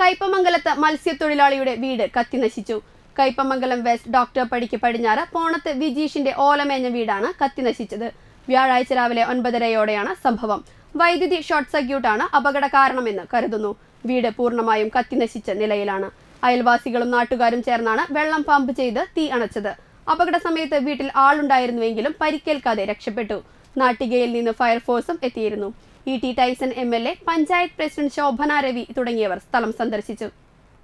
കയ്പമംഗലത്ത് മത്സ്യത്തൊഴിലാളിയുടെ വീട് കത്തിനശിച്ചു കയ്പമംഗലം വെസ്റ്റ് ഡോക്ടർ പടിക്ക് പടിഞ്ഞാറ് പോണത്ത് വിജീഷിന്റെ ഓലമേഞ്ഞ വീടാണ് കത്തിനശിച്ചത് വ്യാഴാഴ്ച രാവിലെ ഒൻപതരയോടെയാണ് സംഭവം വൈദ്യുതി ഷോർട്ട് സർക്യൂട്ടാണ് അപകട കാരണമെന്ന് കരുതുന്നു വീട് പൂർണ്ണമായും കത്തിനശിച്ച നിലയിലാണ് അയൽവാസികളും നാട്ടുകാരും ചേർന്നാണ് വെള്ളം പമ്പ് ചെയ്ത് തീ അണച്ചത് അപകട സമയത്ത് വീട്ടിൽ ആളുണ്ടായിരുന്നുവെങ്കിലും പരിക്കേൽക്കാതെ രക്ഷപ്പെട്ടു നാട്ടികയിൽ നിന്ന് ഫയർഫോഴ്സും എത്തിയിരുന്നു E T Taison M L A panchayat president Shobhana Ravi തുടങ്ങിയവർ സ്ഥലം സന്ദർശിച്ചു